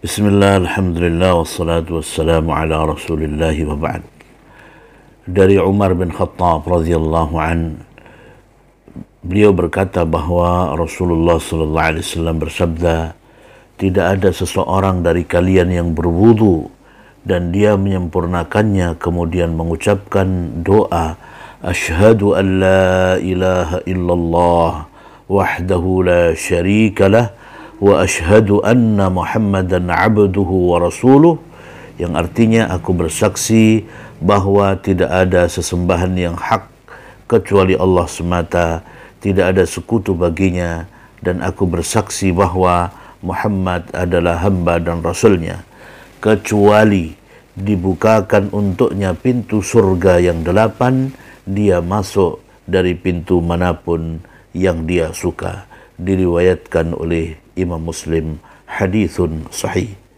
Bismillah, Alhamdulillah, wassalatu wassalamu ala rasulillah wa ba'd. Dari Umar bin Khattab radhiyallahu an beliau berkata bahwa Rasulullah sallallahu alaihi wasallam bersabda, tidak ada seseorang dari kalian yang berwudu dan dia menyempurnakannya kemudian mengucapkan doa asyhadu an la ilaha illallah wahdahu la syarikalah وأشهد أن محمدا عبده ورسوله yang artinya aku bersaksi bahwa tidak ada sesembahan yang hak kecuali Allah semata, tidak ada sekutu baginya dan aku bersaksi bahwa Muhammad adalah hamba dan rasulnya kecuali dibukakan untuknya pintu surga yang delapan dia masuk dari pintu manapun yang dia suka diriwayatkan oleh Imam Muslim hadithun sahih.